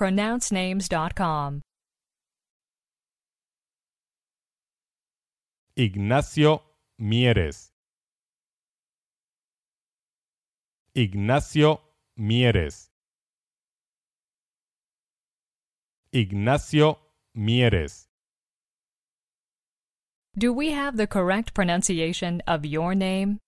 pronouncenames.com. Ignacio Mieres. Ignacio Mieres. Ignacio Mieres. Do we have the correct pronunciation of your name?